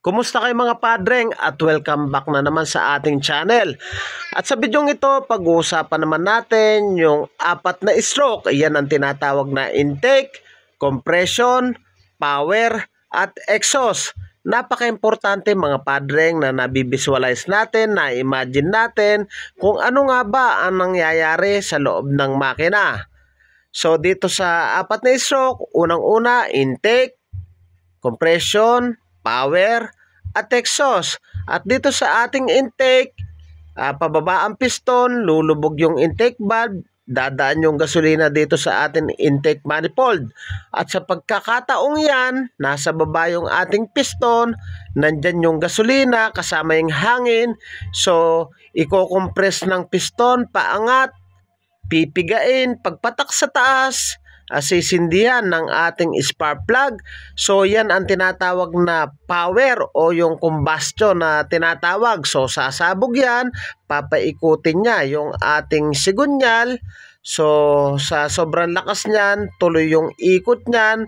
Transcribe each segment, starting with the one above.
Kumusta kayo mga padreng at welcome back na naman sa ating channel. At sa bidyong ito, pag-uusapan naman natin yung apat na stroke. Iyan ang tinatawag na intake, compression, power, at exhaust. Napaka-importante mga padreng na nabibisualize natin, na-imagine natin kung ano nga ba ang nangyayari sa loob ng makina. So dito sa apat na stroke, unang-una intake, compression, power at exhaust. At dito sa ating intake, uh, pababa ang piston, lulubog yung intake valve, dadaan yung gasolina dito sa ating intake manifold. At sa pagkakataong yan, nasa baba yung ating piston, nandyan yung gasolina kasama yung hangin. So, iko-compress ng piston, paangat, pipigain, pagpatak sa taas, sisindihan ng ating spark plug. So yan ang tinatawag na power o yung combustion na tinatawag. So sasabog yan, papaikutin niya yung ating sigunyal. So sa sobrang lakas niyan, tuloy yung ikot niyan.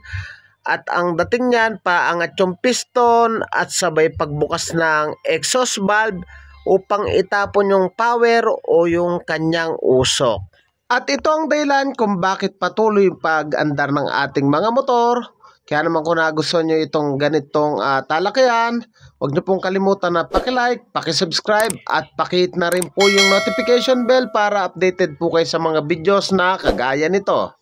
At ang dating niyan, paangat yung piston at sabay pagbukas ng exhaust valve upang itapon yung power o yung kanyang usok. At ito ang dahilan kung bakit patuloy pag-andar ng ating mga motor. Kaya naman kung nagustuhan nyo itong ganitong uh, talakayan, huwag nyo pong kalimutan na pakilike, pakisubscribe at pakihit na rin po yung notification bell para updated po kayo sa mga videos na kagaya nito.